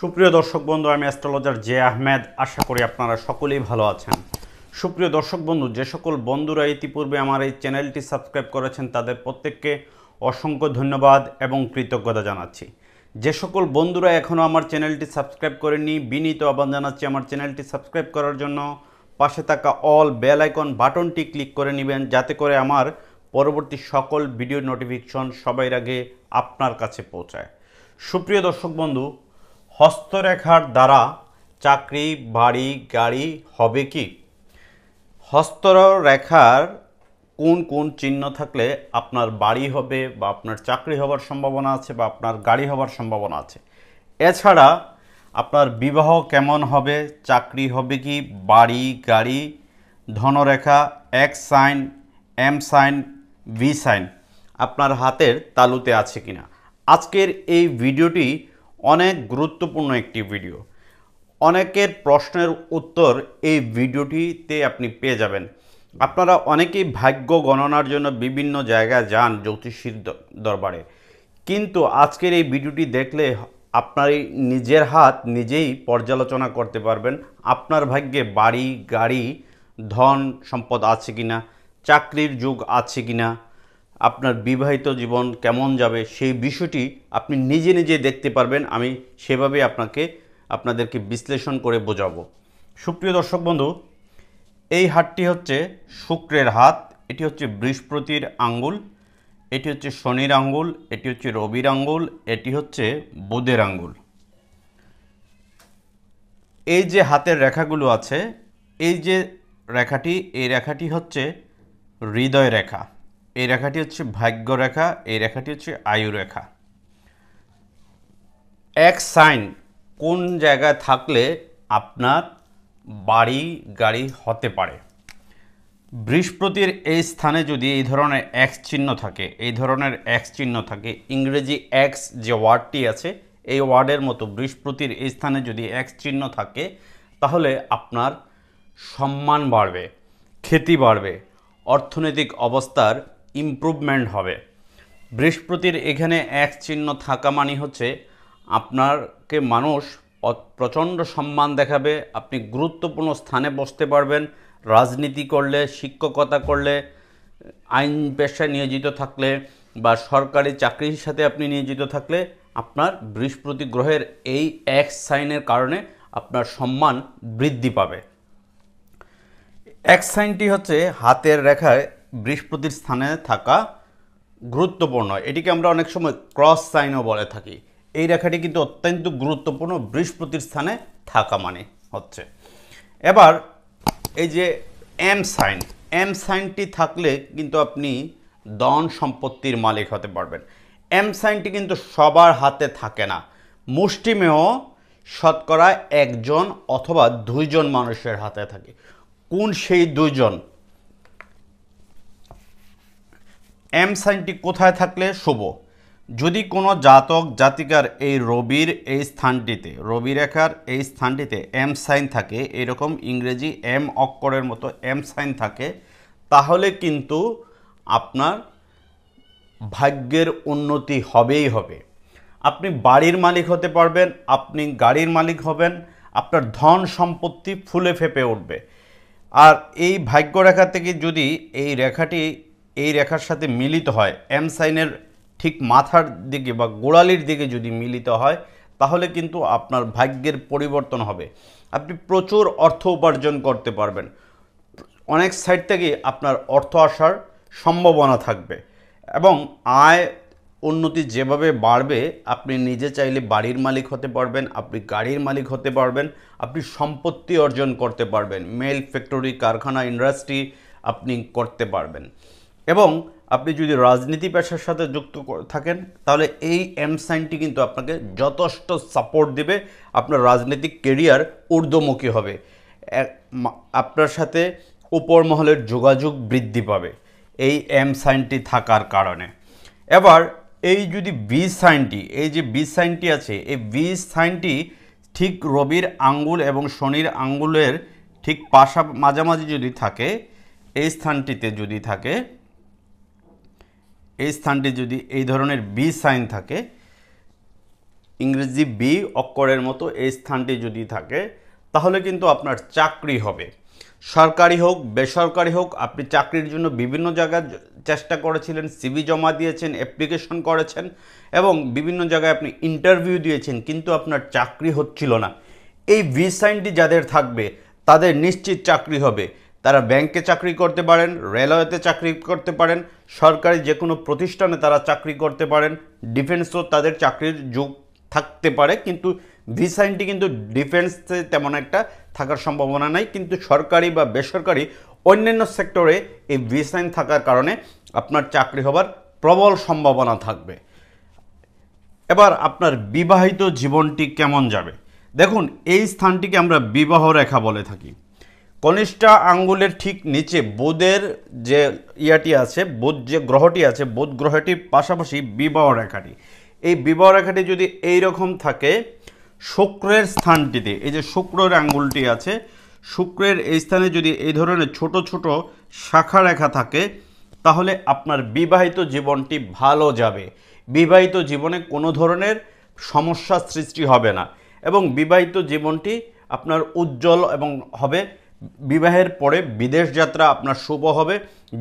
সুপ্রিয় দর্শক বন্ধু আমি অ্যাস্ট্রোলজার জে আহমেদ আশা করি আপনারা সকলেই ভালো আছেন সুপ্রিয় দর্শক বন্ধু যে সকল বন্ধুরা ইতিপূর্বে আমার এই চ্যানেলটি সাবস্ক্রাইব করেছেন তাদের প্রত্যেককে অসংখ্য ধন্যবাদ এবং কৃতজ্ঞতা জানাচ্ছি যে সকল বন্ধুরা এখনও আমার চ্যানেলটি সাবস্ক্রাইব করেনি বিনীত আহ্বান জানাচ্ছি আমার চ্যানেলটি সাবস্ক্রাইব করার জন্য পাশে থাকা অল বেল আইকন বাটনটি ক্লিক করে নেবেন যাতে করে আমার পরবর্তী সকল ভিডিও নোটিফিকেশন সবাই আগে আপনার কাছে পৌঁছায় সুপ্রিয় দর্শক বন্ধু হস্তরেখার দ্বারা চাকরি বাড়ি গাড়ি হবে কি হস্তরেখার কোন কোন চিহ্ন থাকলে আপনার বাড়ি হবে বা আপনার চাকরি হবার সম্ভাবনা আছে বা আপনার গাড়ি হবার সম্ভাবনা আছে এছাড়া আপনার বিবাহ কেমন হবে চাকরি হবে কি বাড়ি গাড়ি ধনরেখা X sign M sign V sign আপনার হাতের তালুতে আছে কিনা আজকের এই ভিডিওটি অনেক গুরুত্বপূর্ণ একটি ভিডিও অনেকের প্রশ্নের উত্তর এই ভিডিওটিতে আপনি পেয়ে যাবেন আপনারা অনেকেই ভাগ্য গণনার জন্য বিভিন্ন জায়গায় যান জ্যোতিষীর দরবারে কিন্তু আজকের এই ভিডিওটি দেখলে আপনার নিজের হাত নিজেই পর্যালোচনা করতে পারবেন আপনার ভাগ্যে বাড়ি গাড়ি ধন সম্পদ আছে কি না চাকরির যুগ আছে কিনা আপনার বিবাহিত জীবন কেমন যাবে সেই বিষয়টি আপনি নিজে নিজে দেখতে পারবেন আমি সেভাবে আপনাকে আপনাদেরকে বিশ্লেষণ করে বোঝাবো সুপ্রিয় দর্শক বন্ধু এই হাটটি হচ্ছে শুক্রের হাত এটি হচ্ছে বৃহস্পতির আঙ্গুল এটি হচ্ছে শনির আঙ্গুল এটি হচ্ছে রবির আঙ্গুল এটি হচ্ছে বুধের আঙ্গুল এই যে হাতের রেখাগুলো আছে এই যে রেখাটি এই রেখাটি হচ্ছে হৃদয় রেখা এই রেখাটি হচ্ছে ভাগ্য রেখা এই রেখাটি হচ্ছে আয়ু রেখা এক সাইন কোন জায়গায় থাকলে আপনার বাড়ি গাড়ি হতে পারে বৃহস্পতির এই স্থানে যদি এই ধরনের এক্স চিহ্ন থাকে এই ধরনের এক্স চিহ্ন থাকে ইংরেজি এক্স যে ওয়ার্ডটি আছে এই ওয়ার্ডের মতো বৃহস্পতির এই স্থানে যদি এক্স চিহ্ন থাকে তাহলে আপনার সম্মান বাড়বে খ্যাতি বাড়বে অর্থনৈতিক অবস্থার ইম্প্রুভমেন্ট হবে বৃহস্পতির এখানে এক চিহ্ন থাকা মানে হচ্ছে আপনারকে মানুষ প্রচণ্ড সম্মান দেখাবে আপনি গুরুত্বপূর্ণ স্থানে বসতে পারবেন রাজনীতি করলে শিক্ষকতা করলে আইন পেশায় নিয়োজিত থাকলে বা সরকারি চাকরির সাথে আপনি নিয়োজিত থাকলে আপনার বৃহস্পতি গ্রহের এই এক সাইনের কারণে আপনার সম্মান বৃদ্ধি পাবে এক সাইনটি হচ্ছে হাতের রেখায় বৃহস্পতির স্থানে থাকা গুরুত্বপূর্ণ এটিকে আমরা অনেক সময় ক্রস সাইনও বলে থাকি এই রেখাটি কিন্তু অত্যন্ত গুরুত্বপূর্ণ বৃহস্পতির স্থানে থাকা মানে হচ্ছে এবার এই যে এম সাইন এম সাইনটি থাকলে কিন্তু আপনি দন সম্পত্তির মালিক হতে পারবেন এম সাইনটি কিন্তু সবার হাতে থাকে না মুষ্টিমেয় শতকরা একজন অথবা দুইজন মানুষের হাতে থাকে কোন সেই দুইজন এম সাইনটি কোথায় থাকলে শুভ যদি কোনো জাতক জাতিকার এই রবির এই স্থানটিতে রবি রেখার এই স্থানটিতে এম সাইন থাকে এরকম ইংরেজি এম অক্ষরের মতো এম সাইন থাকে তাহলে কিন্তু আপনার ভাগ্যের উন্নতি হবেই হবে আপনি বাড়ির মালিক হতে পারবেন আপনি গাড়ির মালিক হবেন আপনার ধন সম্পত্তি ফুলে ফেপে উঠবে আর এই ভাগ্য রেখা থেকে যদি এই রেখাটি এই রেখার সাথে মিলিত হয় এম সাইনের ঠিক মাথার দিকে বা গোড়ালির দিকে যদি মিলিত হয় তাহলে কিন্তু আপনার ভাগ্যের পরিবর্তন হবে আপনি প্রচুর অর্থ উপার্জন করতে পারবেন অনেক সাইড থেকে আপনার অর্থ আসার সম্ভাবনা থাকবে এবং আয় উন্নতি যেভাবে বাড়বে আপনি নিজে চাইলে বাড়ির মালিক হতে পারবেন আপনি গাড়ির মালিক হতে পারবেন আপনি সম্পত্তি অর্জন করতে পারবেন মেল ফ্যাক্টরি কারখানা ইন্ডাস্ট্রি আপনি করতে পারবেন এবং আপনি যদি রাজনীতি পেশার সাথে যুক্ত থাকেন তাহলে এই এম সাইনটি কিন্তু আপনাকে যথেষ্ট সাপোর্ট দেবে আপনার রাজনৈতিক কেরিয়ার ঊর্ধ্বমুখী হবে আপনার সাথে উপর মহলের যোগাযোগ বৃদ্ধি পাবে এই এম সাইনটি থাকার কারণে এবার এই যদি বি সাইনটি এই যে বি সাইনটি আছে এই বি সাইনটি ঠিক রবির আঙ্গুল এবং শনির আঙ্গুলের ঠিক পাশা মাঝামাঝি যদি থাকে এই স্থানটিতে যদি থাকে এই স্থানটি যদি এই ধরনের বি সাইন থাকে ইংরেজি বি অক্ষরের মতো এই স্থানটি যদি থাকে তাহলে কিন্তু আপনার চাকরি হবে সরকারি হোক বেসরকারি হোক আপনি চাকরির জন্য বিভিন্ন জায়গায় চেষ্টা করেছিলেন সিবি জমা দিয়েছেন অ্যাপ্লিকেশন করেছেন এবং বিভিন্ন জায়গায় আপনি ইন্টারভিউ দিয়েছেন কিন্তু আপনার চাকরি হচ্ছিল না এই ভি সাইনটি যাদের থাকবে তাদের নিশ্চিত চাকরি হবে তারা ব্যাংকে চাকরি করতে পারেন রেলওয়েতে চাকরি করতে পারেন সরকারি যে কোনো প্রতিষ্ঠানে তারা চাকরি করতে পারেন ডিফেন্সও তাদের চাকরির যোগ থাকতে পারে কিন্তু ভিসাইনটি কিন্তু ডিফেন্সে তেমন একটা থাকার সম্ভাবনা নাই কিন্তু সরকারি বা বেসরকারি অন্যান্য সেক্টরে এই ভিসাইন থাকার কারণে আপনার চাকরি হবার প্রবল সম্ভাবনা থাকবে এবার আপনার বিবাহিত জীবনটি কেমন যাবে দেখুন এই স্থানটিকে আমরা বিবাহ রেখা বলে থাকি কনিষ্ঠা আঙ্গুলের ঠিক নিচে বোধের যে ইয়াটি আছে বোধ যে গ্রহটি আছে বোধ গ্রহটির পাশাপাশি বিবাহ রেখাটি এই বিবাহ রেখাটি যদি এই রকম থাকে শুক্রের স্থানটিতে এই যে শুক্রের আঙ্গুলটি আছে শুক্রের এই স্থানে যদি এই ধরনের ছোট ছোট শাখা রেখা থাকে তাহলে আপনার বিবাহিত জীবনটি ভালো যাবে বিবাহিত জীবনে কোনো ধরনের সমস্যা সৃষ্টি হবে না এবং বিবাহিত জীবনটি আপনার উজ্জ্বল এবং হবে বিবাহের পরে বিদেশ যাত্রা আপনার শুভ হবে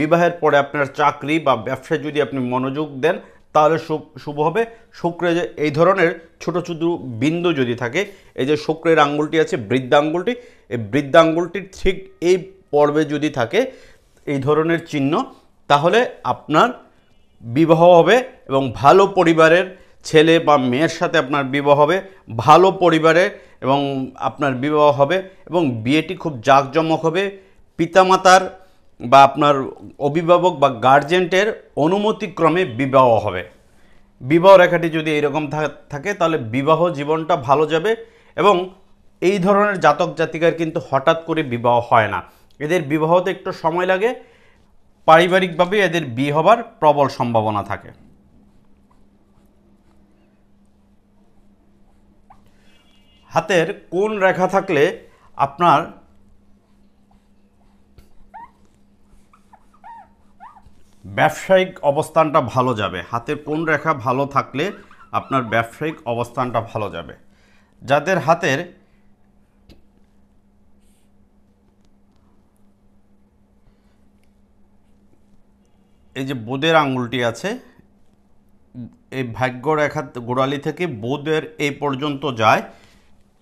বিবাহের পরে আপনার চাকরি বা ব্যবসায় যদি আপনি মনোযোগ দেন তাহলে শুভ হবে শুক্রে যে এই ধরনের ছোট ছোট বিন্দু যদি থাকে এই যে শুক্রের আঙ্গুলটি আছে বৃদ্ধাঙ্গুলটি এই বৃদ্ধাঙ্গুলটির ঠিক এই পর্বে যদি থাকে এই ধরনের চিহ্ন তাহলে আপনার বিবাহ হবে এবং ভালো পরিবারের ছেলে বা মেয়ের সাথে আপনার বিবাহ হবে ভালো পরিবারে এবং আপনার বিবাহ হবে এবং বিয়েটি খুব জাঁকজমক হবে পিতামাতার বা আপনার অভিভাবক বা গার্জেন্টের অনুমতিক্রমে বিবাহ হবে বিবাহ রেখাটি যদি এইরকম থাকে তাহলে বিবাহ জীবনটা ভালো যাবে এবং এই ধরনের জাতক জাতিকার কিন্তু হঠাৎ করে বিবাহ হয় না এদের বিবাহতে একটু সময় লাগে পারিবারিকভাবে এদের বিয়ে হবার প্রবল সম্ভাবনা থাকে হাতের কোন রেখা থাকলে আপনার ব্যবসায়িক অবস্থানটা ভালো যাবে হাতের কোন রেখা ভালো থাকলে আপনার ব্যবসায়িক অবস্থানটা ভালো যাবে যাদের হাতের এই যে বোদের আঙুলটি আছে এই ভাগ্য রেখা গোড়ালি থেকে বোদের এই পর্যন্ত যায়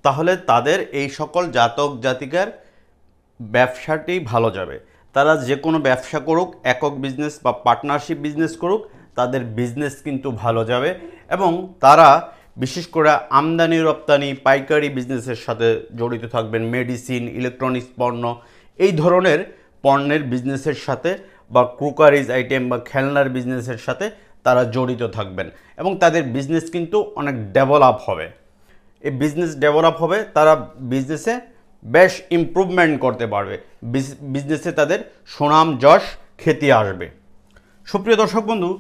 তাহলে তাদের এই সকল জাতক জাতিকার ব্যবসাটি ভালো যাবে তারা যে কোনো ব্যবসা করুক একক বিজনেস বা পার্টনারশিপ বিজনেস করুক তাদের বিজনেস কিন্তু ভালো যাবে এবং তারা বিশেষ করে আমদানি রপ্তানি পাইকারি বিজনেসের সাথে জড়িত থাকবেন মেডিসিন ইলেকট্রনিক্স পণ্য এই ধরনের পণ্যের বিজনেসের সাথে বা ক্রুকারিজ আইটেম বা খেলনার বিজনেসের সাথে তারা জড়িত থাকবেন এবং তাদের বিজনেস কিন্তু অনেক ডেভেলপ হবে এই বিজনেস ডেভেলপ হবে তারা বিজনেসে বেশ ইম্প্রুভমেন্ট করতে পারবে বিজনেসে তাদের সুনাম যশ খ্যাতি আসবে সুপ্রিয় দর্শক বন্ধু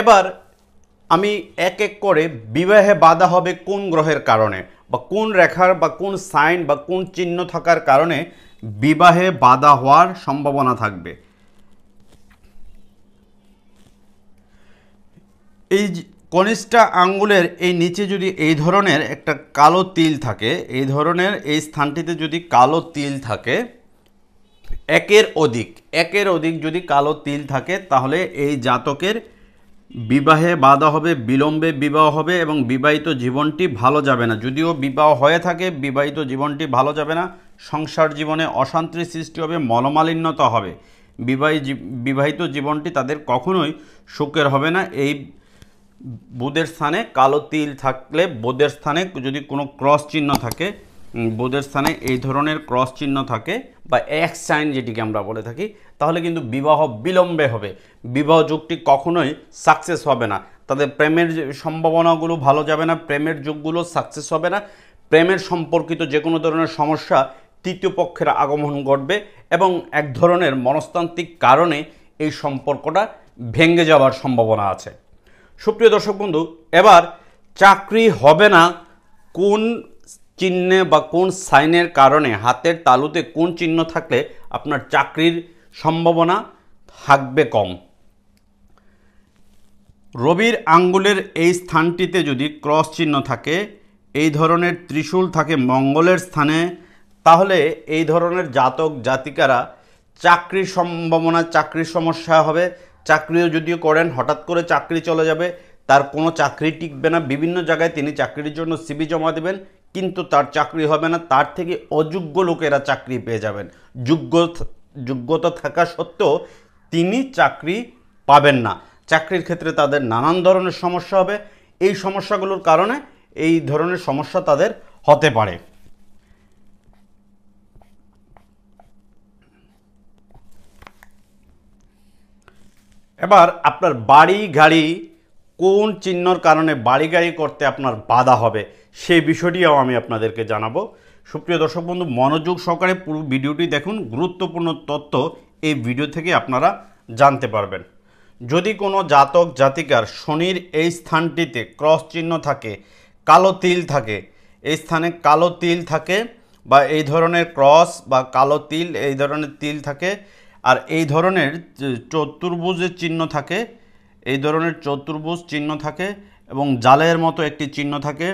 এবার আমি এক এক করে বিবাহে বাধা হবে কোন গ্রহের কারণে বা কোন রেখার বা কোন সাইন বা কোন চিহ্ন থাকার কারণে বিবাহে বাধা হওয়ার সম্ভাবনা থাকবে এই কনিষ্ঠা আঙ্গুলের এই নিচে যদি এই ধরনের একটা কালো তিল থাকে এই ধরনের এই স্থানটিতে যদি কালো তিল থাকে একের অধিক একের অধিক যদি কালো তিল থাকে তাহলে এই জাতকের বিবাহে বাধা হবে বিলম্বে বিবাহ হবে এবং বিবাহিত জীবনটি ভালো যাবে না যদিও বিবাহ হয়ে থাকে বিবাহিত জীবনটি ভালো যাবে না সংসার জীবনে অশান্তির সৃষ্টি হবে মলমালিন্যতা হবে বিবাহী বিবাহিত জীবনটি তাদের কখনোই সুখের হবে না এই বুধের স্থানে কালো তিল থাকলে বোধের স্থানে যদি কোনো ক্রস চিহ্ন থাকে বোধের স্থানে এই ধরনের ক্রস চিহ্ন থাকে বা এক সাইন যেটিকে আমরা বলে থাকি তাহলে কিন্তু বিবাহ বিলম্বে হবে বিবাহ যুগটি কখনোই সাকসেস হবে না তাদের প্রেমের সম্ভাবনাগুলো ভালো যাবে না প্রেমের যুগগুলো সাকসেস হবে না প্রেমের সম্পর্কিত যে কোনো ধরনের সমস্যা তৃতীয় পক্ষের আগমন ঘটবে এবং এক ধরনের মনস্তান্ত্রিক কারণে এই সম্পর্কটা ভেঙে যাওয়ার সম্ভাবনা আছে সুপ্রিয় দর্শক বন্ধু এবার চাকরি হবে না কোন চিহ্নে বা কোন সাইনের কারণে হাতের তালুতে কোন চিহ্ন থাকলে আপনার চাকরির সম্ভাবনা থাকবে কম রবির আঙ্গুলের এই স্থানটিতে যদি ক্রস চিহ্ন থাকে এই ধরনের ত্রিশূল থাকে মঙ্গলের স্থানে তাহলে এই ধরনের জাতক জাতিকারা চাকরির সম্ভাবনা চাকরির সমস্যা হবে চাকরিও যদিও করেন হঠাৎ করে চাকরি চলে যাবে তার কোনো চাকরি টিকবে না বিভিন্ন জায়গায় তিনি চাকরির জন্য সিবি জমা দেবেন কিন্তু তার চাকরি হবে না তার থেকে অযোগ্য লোকেরা চাকরি পেয়ে যাবেন যোগ্য যোগ্যতা থাকা সত্ত্বেও তিনি চাকরি পাবেন না চাকরির ক্ষেত্রে তাদের নানান ধরনের সমস্যা হবে এই সমস্যাগুলোর কারণে এই ধরনের সমস্যা তাদের হতে পারে এবার আপনার বাড়ি গাড়ি কোন চিহ্নর কারণে বাড়ি গাড়ি করতে আপনার বাধা হবে সেই বিষয়টিও আমি আপনাদেরকে জানাবো সুপ্রিয় দর্শক বন্ধু মনোযোগ সহকারে পুরো ভিডিওটি দেখুন গুরুত্বপূর্ণ তথ্য এই ভিডিও থেকে আপনারা জানতে পারবেন যদি কোনো জাতক জাতিকার শনির এই স্থানটিতে ক্রস চিহ্ন থাকে কালো তিল থাকে এই স্থানে কালো তিল থাকে বা এই ধরনের ক্রস বা কালো তিল এই ধরনের তিল থাকে আর এই ধরনের চতুর্ভুজের চিহ্ন থাকে এই ধরনের চতুর্ভুজ চিহ্ন থাকে এবং জালের মতো একটি চিহ্ন থাকে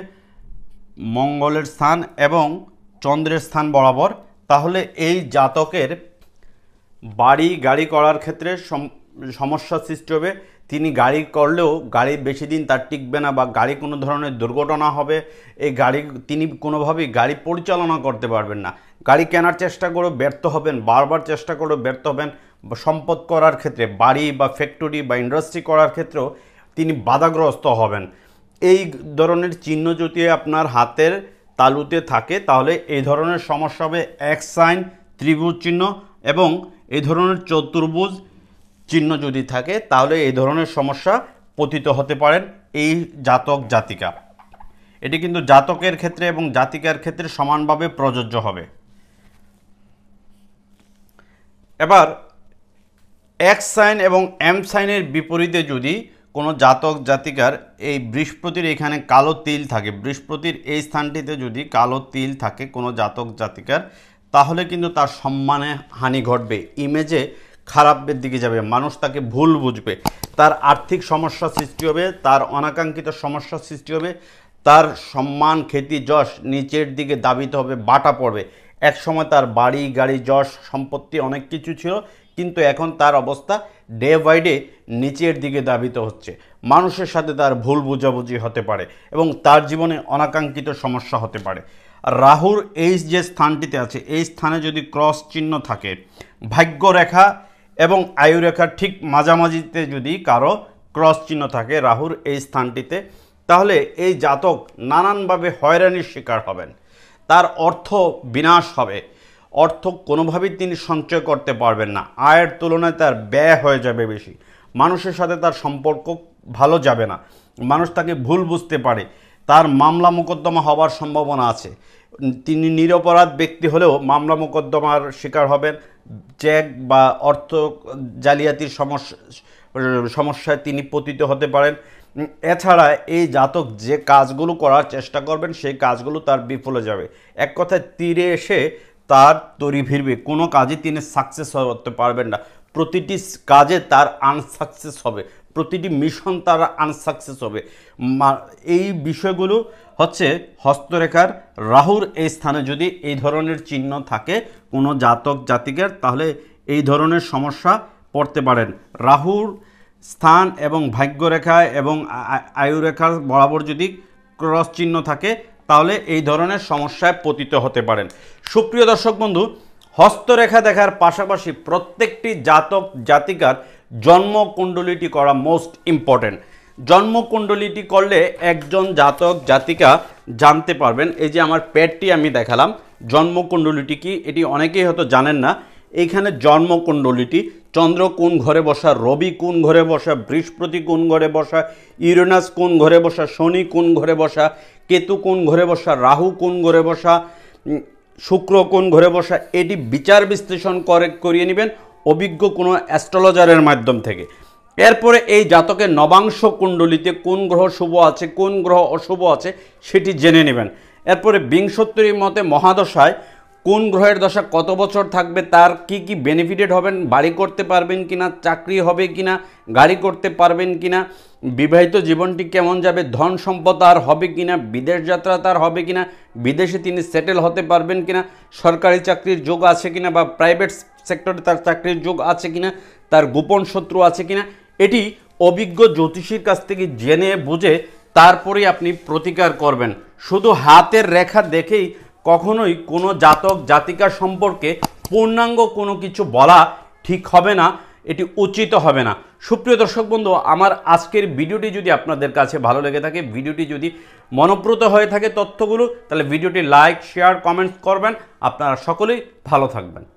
মঙ্গলের স্থান এবং চন্দ্রের স্থান বরাবর তাহলে এই জাতকের বাড়ি গাড়ি করার ক্ষেত্রে সমস্যা সৃষ্টি হবে তিনি গাড়ি করলেও গাড়ি বেশি দিন তার টিকবে না বা গাড়ি কোনো ধরনের দুর্ঘটনা হবে এই গাড়ি তিনি কোনোভাবেই গাড়ি পরিচালনা করতে পারবেন না গাড়ি কেনার চেষ্টা করেও ব্যর্থ হবেন বারবার চেষ্টা করেও ব্যর্থ হবেন সম্পদ করার ক্ষেত্রে বাড়ি বা ফ্যাক্টরি বা ইন্ডাস্ট্রি করার ক্ষেত্রেও তিনি বাধাগ্রস্ত হবেন এই ধরনের চিহ্ন যদি আপনার হাতের তালুতে থাকে তাহলে এই ধরনের সমস্যা হবে এক সাইন ত্রিভুজ চিহ্ন এবং এই ধরনের চতুর্ভুজ চিহ্ন যদি থাকে তাহলে এই ধরনের সমস্যা পতিত হতে পারেন এই জাতক জাতিকা এটি কিন্তু জাতকের ক্ষেত্রে এবং জাতিকার ক্ষেত্রে সমানভাবে প্রযোজ্য হবে এবার এক্স সাইন এবং এম সাইনের বিপরীতে যদি কোনো জাতক জাতিকার এই বৃহস্পতির এখানে কালো তিল থাকে বৃহস্পতির এই স্থানটিতে যদি কালো তিল থাকে কোনো জাতক জাতিকার তাহলে কিন্তু তার সম্মানে হানি ঘটবে ইমেজে খারাপের দিকে যাবে মানুষ তাকে ভুল বুঝবে তার আর্থিক সমস্যা সৃষ্টি হবে তার অনাকাঙ্ক্ষিত সমস্যা সৃষ্টি হবে তার সম্মান খ্যাতি যশ নিচের দিকে দাবিতে হবে বাটা পড়বে এক সময় তার বাড়ি গাড়ি যশ সম্পত্তি অনেক কিছু ছিল কিন্তু এখন তার অবস্থা ডে বাই ডে নিচের দিকে দাবিত হচ্ছে মানুষের সাথে তার ভুল বুঝাবুঝি হতে পারে এবং তার জীবনে অনাকাঙ্ক্ষিত সমস্যা হতে পারে রাহুর এই যে স্থানটিতে আছে এই স্থানে যদি ক্রস চিহ্ন থাকে ভাগ্যরেখা এবং আয়ুরেখার ঠিক মাঝামাঝিতে যদি কারো ক্রস চিহ্ন থাকে রাহুর এই স্থানটিতে তাহলে এই জাতক নানানভাবে হয়রানির শিকার হবেন তার অর্থ বিনাশ হবে অর্থ কোনোভাবেই তিনি সঞ্চয় করতে পারবেন না আয়ের তুলনায় তার ব্যয় হয়ে যাবে বেশি মানুষের সাথে তার সম্পর্ক ভালো যাবে না মানুষ তাকে ভুল বুঝতে পারে তার মামলা মোকদ্দমা হওয়ার সম্ভাবনা আছে তিনি নিরপরাধ ব্যক্তি হলেও মামলা মোকদ্দমার শিকার হবেন চেক বা অর্থ জালিয়াতির সমস্যা সমস্যায় তিনি পতিত হতে পারেন এছাড়া এই জাতক যে কাজগুলো করার চেষ্টা করবেন সেই কাজগুলো তার বিফলে যাবে এক কথায় তীরে এসে তার তরি ফিরবে কোনো কাজে তিনি সাকসেস হতে পারবেন না প্রতিটি কাজে তার আনসাকসেস হবে প্রতিটি মিশন তার আনসাকসেস হবে এই বিষয়গুলো হচ্ছে হস্তরেখার রাহুর এই স্থানে যদি এই ধরনের চিহ্ন থাকে কোনো জাতক জাতিকের তাহলে এই ধরনের সমস্যা পড়তে পারেন রাহুর স্থান এবং ভাগ্যরেখায় এবং আয়ুরেখার বরাবর যদি ক্রস চিহ্ন থাকে তাহলে এই ধরনের সমস্যায় পতিত হতে পারেন সুপ্রিয় দর্শক বন্ধু হস্তরেখা দেখার পাশাপাশি প্রত্যেকটি জাতক জাতিকার জন্মকুণ্ডলিটি করা মোস্ট ইম্পর্ট্যান্ট জন্মকুণ্ডলিটি করলে একজন জাতক জাতিকা জানতে পারবেন এই যে আমার পেটটি আমি দেখালাম জন্মকুণ্ডলিটি কি এটি অনেকেই হয়তো জানেন না এইখানে জন্মকুণ্ডলিটি চন্দ্র কোন ঘরে বসা রবি কোন ঘরে বসা বৃহস্পতি কোন ঘরে বসা ইউরেনাস কোন ঘরে বসা শনি কোন ঘরে বসা কেতু কোন ঘরে বসা রাহু কোন ঘরে বসা শুক্র কোন ঘরে বসা এটি বিচার বিশ্লেষণ করে করিয়ে নেবেন অভিজ্ঞ কোনো অ্যাস্ট্রোলজারের মাধ্যম থেকে এরপরে এই জাতকের নবাংশ কুণ্ডলিতে কোন গ্রহ শুভ আছে কোন গ্রহ অশুভ আছে সেটি জেনে নেবেন এরপরে বিংশত্তরীর মতে মহাদশায় কোন গ্রহের দশা কত বছর থাকবে তার কি কি বেনিফিটেড হবেন বাড়ি করতে পারবেন কি না চাকরি হবে কিনা গাড়ি করতে পারবেন কি না বিবাহিত জীবনটি কেমন যাবে ধন সম্পদ আর হবে কিনা বিদেশ যাত্রা তার হবে কি না বিদেশে তিনি সেটেল হতে পারবেন কিনা সরকারি চাকরির যোগ আছে কিনা বা প্রাইভেট সেক্টরে তার চাকরির যোগ আছে কি না তার গোপন শত্রু আছে কিনা এটি অভিজ্ঞ জ্যোতিষীর কাছ থেকে জেনে বুঝে তারপরেই আপনি প্রতিকার করবেন শুধু হাতের রেখা দেখেই কখনোই কোনো জাতক জাতিকার সম্পর্কে পূর্ণাঙ্গ কোনো কিছু বলা ঠিক হবে না এটি উচিত হবে না সুপ্রিয় দর্শক বন্ধু আমার আজকের ভিডিওটি যদি আপনাদের কাছে ভালো লেগে থাকে ভিডিওটি যদি মনপ্রত হয়ে থাকে তথ্যগুলো তাহলে ভিডিওটি লাইক শেয়ার কমেন্টস করবেন আপনারা সকলেই ভালো থাকবেন